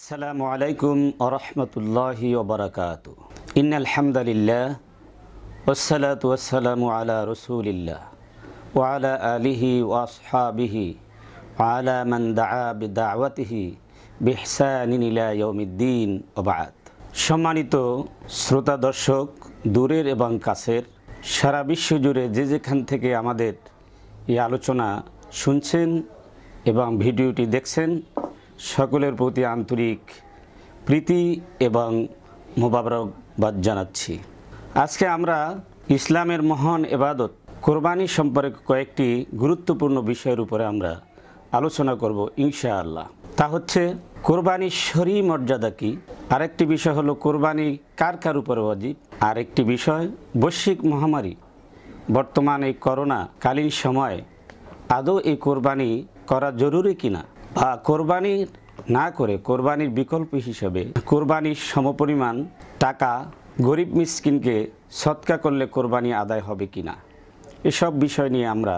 আসসালামু আলাইকুম আরহামতুল্লাহি ওবরাকাত ইন আলহামদুলিল্লাহ ওসালাত ওসালামু আলা রসুলিল্লাহ ওয়ালা আলিহি ওয়াসহাবিহি আলা মান দাআ বিদাওয়াতিহি বিহসানিন ইলা ইয়াউমিদ্দিন ওবাদ সম্মানিত শ্রোতা দর্শক দূরের এবং কাছের সারা বিশ্ব জুড়ে যে যেখান থেকে আমাদের এই আলোচনা শুনছেন এবং ভিডিওটি দেখছেন সকলের প্রতি আন্তরিক প্রীতি এবং মোবারকবাদ জানাচ্ছি আজকে আমরা ইসলামের মহান এবাদত কোরবানি সম্পর্কে কয়েকটি গুরুত্বপূর্ণ বিষয়ের উপরে আমরা আলোচনা করব ইনশাআল্লাহ তা হচ্ছে কোরবানির শরী মর্যাদা কি আরেকটি বিষয় হলো কোরবানি কার কার উপরে অজীব আরেকটি বিষয় বৈশ্বিক মহামারী বর্তমান এই করোনা কালীন সময় আদৌ এই কোরবানি করা জরুরি কিনা কোরবানি না করে কোরবানির বিকল্প হিসেবে কোরবানির সমপরিমাণ টাকা গরিব মিসকিনকে সৎকা করলে কোরবানি আদায় হবে কি না এসব বিষয় নিয়ে আমরা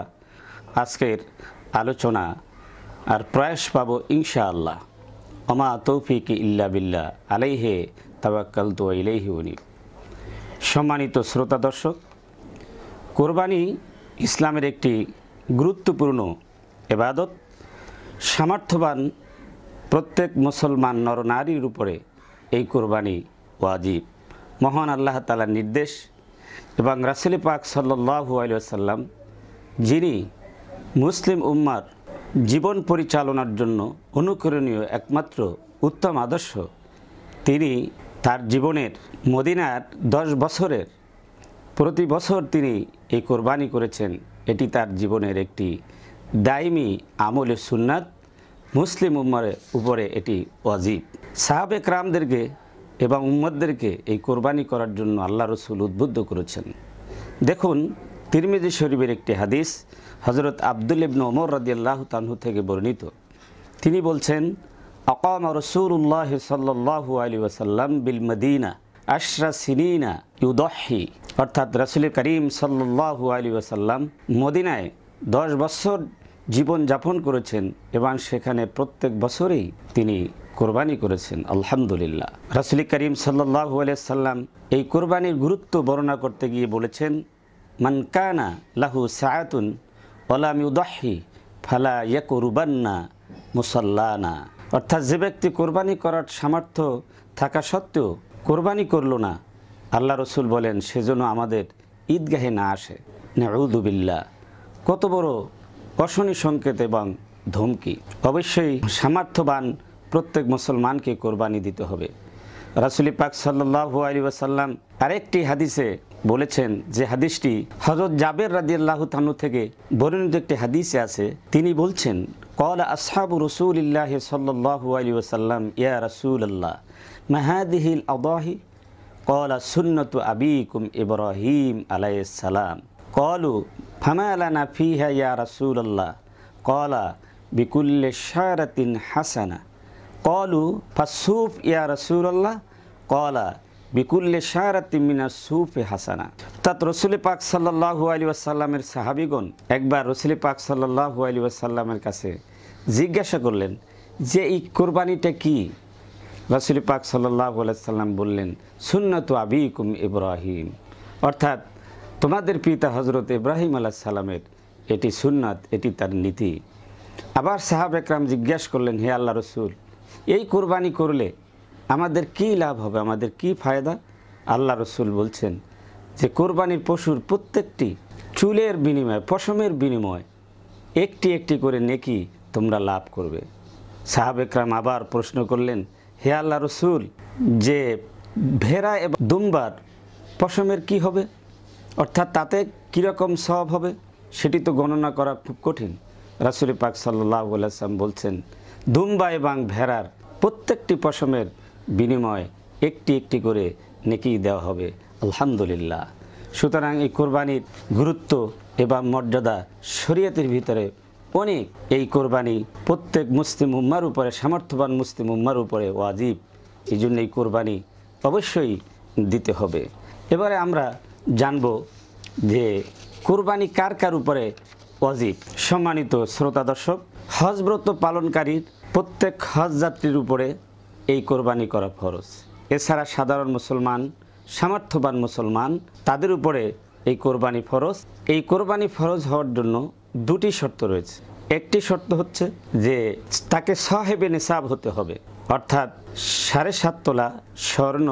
আজকের আলোচনা আর প্রয়াস পাব আল্লাহ অমা তৌফিক ইল্লা বিল্লা আলাইহে তাবাক্কাল তো ইলাইহি উনি সম্মানিত শ্রোতা দর্শক কোরবানি ইসলামের একটি গুরুত্বপূর্ণ এবাদত সামর্থ্যবান প্রত্যেক মুসলমান নরনারীর উপরে এই কোরবানি ওয়াজিব মহান আল্লাহ তালার নির্দেশ এবং রাসুল পাক সাল্লু আলিয়াল্লাম যিনি মুসলিম উম্মার জীবন পরিচালনার জন্য অনুকরণীয় একমাত্র উত্তম আদর্শ তিনি তার জীবনের মদিনার দশ বছরের প্রতি বছর তিনি এই কোরবানি করেছেন এটি তার জীবনের একটি দায়মি আমল সুন্নাত মুসলিম উম্মার উপরে এটি অজীব সাহাব একরামদেরকে এবং উম্মদদেরকে এই কোরবানি করার জন্য আল্লাহ রসুল উদ্বুদ্ধ করেছেন দেখুন তিরমিজি শরীফের একটি হাদিস হজরত আবদুল ইবন ওমর রদিয়াল্লাহ তানহু থেকে বর্ণিত তিনি বলছেন অকাম উল্লাহ সাল্লু আলী ওয়াসাল্লাম বিল মদিনা আশরা সিনিনা ইউদহি অর্থাৎ রসুল করিম সাল্লু আলী ওয়াসাল্লাম মদিনায় দশ বছর জীবন যাপন করেছেন এবং সেখানে প্রত্যেক বছরেই তিনি কোরবানি করেছেন আলহামদুলিল্লাহ রাসুলি করিম সাল্লাহ সাল্লাম এই কোরবানির গুরুত্ব বর্ণনা করতে গিয়ে বলেছেন মানকানা লাহু সায়াতুন ওলামিউদাহি ফালা ইয়াকুরুবান্না মুসাল্লানা অর্থাৎ যে ব্যক্তি কোরবানি করার সামর্থ্য থাকা সত্ত্বেও কোরবানি করল না আল্লাহ রসুল বলেন সেজন্য আমাদের ঈদগাহে না আসে না কত বড় অশনি সংকেত এবং ধমকি অবশ্যই সামর্থ্যবান প্রত্যেক মুসলমানকে কোরবানি দিতে হবে রাসুলি পাক সাল্লাহ আলী ওয়াসাল্লাম আরেকটি হাদিসে বলেছেন যে হাদিসটি হজরত জাবের রাজি আল্লাহ তানু থেকে বর্ণিত একটি হাদিসে আছে তিনি বলছেন কল আসহাবু রসুলিল্লাহ সাল্লাহ আলী ওয়াসাল্লাম ইয়া রসুল্লাহ মেহাদিহিল আদাহি কল সুন্নত আবিকুম ইব্রাহিম আলাইসালাম কলু ফামালানা ফিহা ইয়া রাসুল্লাহ কলা বিকুল্লে শারাতিন হাসানা কলু ফাসুফ ইয়া রসুল্লাহ কলা বিকুল্লে শাহরাতি মিনা সুফে হাসানা তাত রসুল পাক সাল্লাহু আলী ওয়াসাল্লামের সাহাবিগণ একবার রসুল পাক সাল্লাহু আলী ওয়াসাল্লামের কাছে জিজ্ঞাসা করলেন যে এই কোরবানিটা কি রসুল পাক সাল্লাহ আলাইসাল্লাম বললেন সুন্নত আবিকুম ইব্রাহিম অর্থাৎ তোমাদের পিতা হজরত ইব্রাহিম আলাহ সালামের এটি সুন্নাত এটি তার নীতি আবার সাহাব একরাম জিজ্ঞাস করলেন হে আল্লাহ রসুল এই কোরবানি করলে আমাদের কি লাভ হবে আমাদের কি ফায়দা আল্লাহ রসুল বলছেন যে কোরবানির পশুর প্রত্যেকটি চুলের বিনিময় পশমের বিনিময় একটি একটি করে নেকি তোমরা লাভ করবে সাহাব একরাম আবার প্রশ্ন করলেন হে আল্লাহ রসুল যে ভেড়া এবং দুম্বার পশমের কি হবে অর্থাৎ তাতে কীরকম সব হবে সেটি তো গণনা করা খুব কঠিন রাসুল পাক সাল্লাহ আসলাম বলছেন দুম্বা এবং ভেড়ার প্রত্যেকটি পশমের বিনিময়ে একটি একটি করে নেকি দেওয়া হবে আলহামদুলিল্লাহ সুতরাং এই কোরবানির গুরুত্ব এবং মর্যাদা শরীয়তের ভিতরে অনেক এই কোরবানি প্রত্যেক মুসলিম উম্মার উপরে সামর্থ্যবান মুসলিম উম্মার উপরে ওয়াজিব এই জন্য এই কোরবানি অবশ্যই দিতে হবে এবারে আমরা জানব যে কোরবানি কার কার উপরে অজীব সম্মানিত শ্রোতা দর্শক হজব্রত পালনকারীর প্রত্যেক হজ যাত্রীর উপরে এই কোরবানি করা ফরজ এছাড়া সাধারণ মুসলমান সামর্থ্যবান মুসলমান তাদের উপরে এই কোরবানি ফরজ এই কোরবানি ফরজ হওয়ার জন্য দুটি শর্ত রয়েছে একটি শর্ত হচ্ছে যে তাকে সহেবে নিসাব হতে হবে অর্থাৎ সাড়ে সাত তোলা স্বর্ণ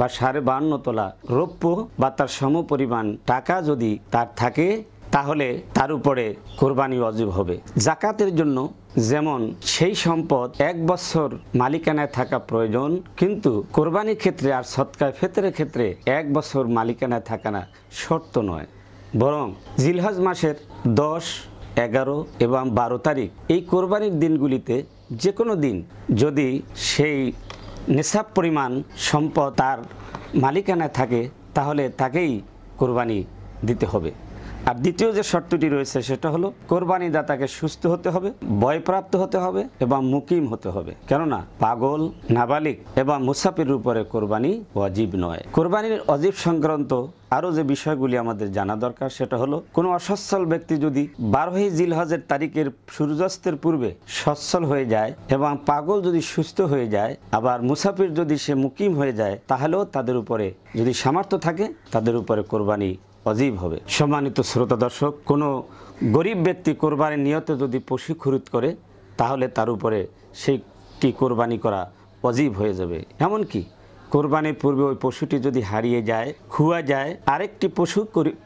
বা সাড়ে বান্ন তোলা রৌপ্য বা তার সম পরিমাণ টাকা যদি তার থাকে তাহলে তার উপরে কোরবানি অজীব হবে জাকাতের জন্য যেমন সেই সম্পদ এক বছর মালিকানায় থাকা প্রয়োজন কিন্তু কোরবানির ক্ষেত্রে আর সৎকার ফেতরের ক্ষেত্রে এক বছর মালিকানায় থাকা না শর্ত নয় বরং জিলহজ মাসের দশ এগারো এবং বারো তারিখ এই কোরবানির দিনগুলিতে যে কোনো দিন যদি সেই নিসাব পরিমাণ সম্পদ তার মালিকানায় থাকে তাহলে তাকেই কোরবানি দিতে হবে আর দ্বিতীয় যে শর্তটি রয়েছে সেটা হলো কোরবানি দাতাকে সুস্থ হতে হবে ভয়প্রাপ্ত হতে হবে এবং মুকিম হতে হবে কেননা পাগল নাবালিক এবং মুসাফির উপরে কোরবানি অজীব নয় কোরবানির অজীব সংক্রান্ত আরও যে বিষয়গুলি আমাদের জানা দরকার সেটা হলো কোনো অসচ্ছল ব্যক্তি যদি বারোহী জিলহজের তারিখের সূর্যাস্তের পূর্বে সচ্ছল হয়ে যায় এবং পাগল যদি সুস্থ হয়ে যায় আবার মুসাফির যদি সে মুকিম হয়ে যায় তাহলেও তাদের উপরে যদি সামর্থ্য থাকে তাদের উপরে কোরবানি অজীব হবে সম্মানিত শ্রোতা দর্শক কোনো গরিব ব্যক্তি কোরবানির নিয়তে যদি পশু খরিদ করে তাহলে তার উপরে সেইটি কোরবানি করা অজীব হয়ে যাবে এমনকি কোরবানির পূর্বে ওই পশুটি যদি হারিয়ে যায় খুয়া যায় আরেকটি পশু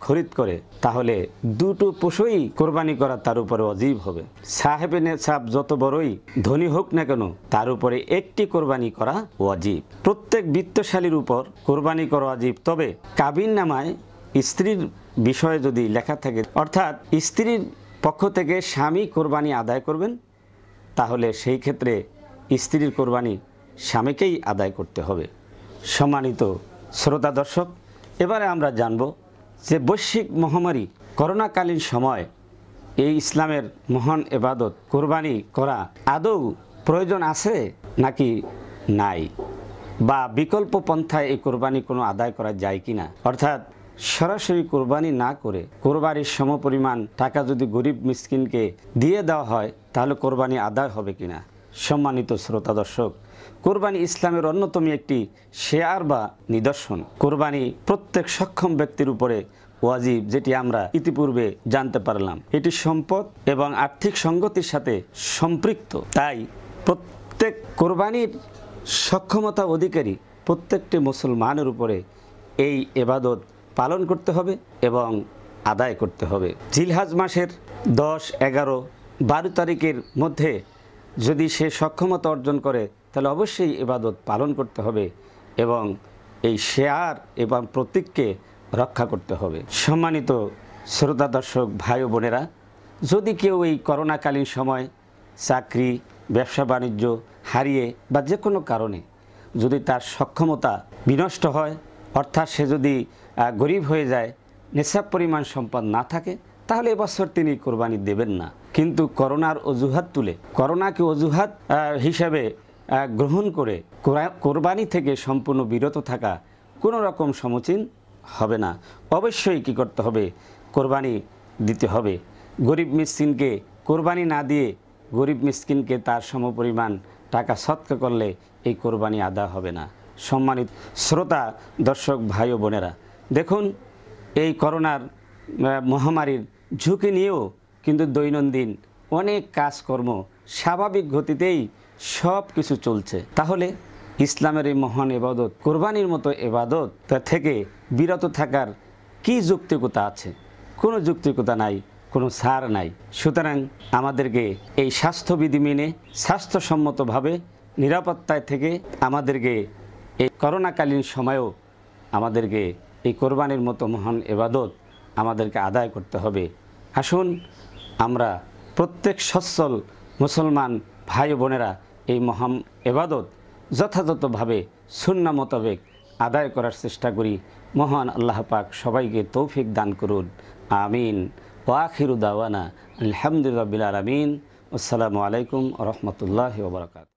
খরিদ করে তাহলে দুটো পশুই কোরবানি করা তার উপরে অজীব হবে সাহেব সাহেব যত বড়ই ধনী হোক না কেন তার উপরে একটি কোরবানি করা অজীব প্রত্যেক বৃত্তশালীর উপর কোরবানি করা অজীব তবে কাবিন নামায় স্ত্রীর বিষয়ে যদি লেখা থাকে অর্থাৎ স্ত্রীর পক্ষ থেকে স্বামী কোরবানি আদায় করবেন তাহলে সেই ক্ষেত্রে স্ত্রীর কোরবানি স্বামীকেই আদায় করতে হবে সম্মানিত শ্রোতা দর্শক এবারে আমরা জানব যে বৈশ্বিক মহামারী করোনাকালীন সময় এই ইসলামের মহান এবাদত কোরবানি করা আদৌ প্রয়োজন আছে নাকি নাই বা বিকল্প পন্থায় এই কোরবানি কোনো আদায় করা যায় কি না অর্থাৎ সরাসরি কোরবানি না করে কোরবানির সমপরিমাণ টাকা যদি গরিব মিসকিনকে দিয়ে দেওয়া হয় তাহলে কোরবানি আদায় হবে কিনা সম্মানিত শ্রোতা দর্শক কোরবানি ইসলামের অন্যতম একটি শেয়ার বা নিদর্শন কোরবানি প্রত্যেক সক্ষম ব্যক্তির উপরে ওয়াজিব যেটি আমরা ইতিপূর্বে জানতে পারলাম এটি সম্পদ এবং আর্থিক সংগতির সাথে সম্পৃক্ত তাই প্রত্যেক কোরবানির সক্ষমতা অধিকারী প্রত্যেকটি মুসলমানের উপরে এই এবাদত পালন করতে হবে এবং আদায় করতে হবে জিলহাজ মাসের দশ এগারো বারো তারিখের মধ্যে যদি সে সক্ষমতা অর্জন করে তাহলে অবশ্যই এবাদত পালন করতে হবে এবং এই শেয়ার এবং প্রতীককে রক্ষা করতে হবে সম্মানিত শ্রোতা দর্শক ভাই বোনেরা যদি কেউ এই করোনাকালীন সময় চাকরি ব্যবসা বাণিজ্য হারিয়ে বা যে কোনো কারণে যদি তার সক্ষমতা বিনষ্ট হয় অর্থাৎ সে যদি গরিব হয়ে যায় নেশাব পরিমাণ সম্পদ না থাকে তাহলে এবছর তিনি কোরবানি দেবেন না কিন্তু করোনার অজুহাত তুলে করোনাকে অজুহাত হিসাবে গ্রহণ করে কোরবানি থেকে সম্পূর্ণ বিরত থাকা কোনো রকম সমচীন হবে না অবশ্যই কি করতে হবে কোরবানি দিতে হবে গরিব মিসকিনকে কোরবানি না দিয়ে গরিব মিসকিনকে তার সমপরিমাণ টাকা সৎকা করলে এই কোরবানি আদা হবে না সম্মানিত শ্রোতা দর্শক ভাই ও বোনেরা দেখুন এই করোনার মহামারীর ঝুঁকি নিয়েও কিন্তু দৈনন্দিন অনেক কাজকর্ম স্বাভাবিক গতিতেই সব কিছু চলছে তাহলে ইসলামের এই মহান এবাদত কোরবানির মতো এবাদত তা থেকে বিরত থাকার কি যুক্তিকতা আছে কোনো যুক্তিকতা নাই কোনো সার নাই সুতরাং আমাদেরকে এই স্বাস্থ্যবিধি মেনে স্বাস্থ্যসম্মতভাবে নিরাপত্তায় থেকে আমাদেরকে এই করোনাকালীন সময়েও আমাদেরকে এই কোরবানির মতো মহান এবাদত আমাদেরকে আদায় করতে হবে আসুন আমরা প্রত্যেক সচ্ছল মুসলমান ভাই বোনেরা এই মহান এবাদত যথাযথভাবে সুন্না মোতাবেক আদায় করার চেষ্টা করি মহান আল্লাহ পাক সবাইকে তৌফিক দান করুন আমিন ওয়াখিরু দাওয়ানা আলহামদুলিল্লাহ বিল আলমিন আসসালামু আলাইকুম রহমতুল্লাহ ওবরাকাত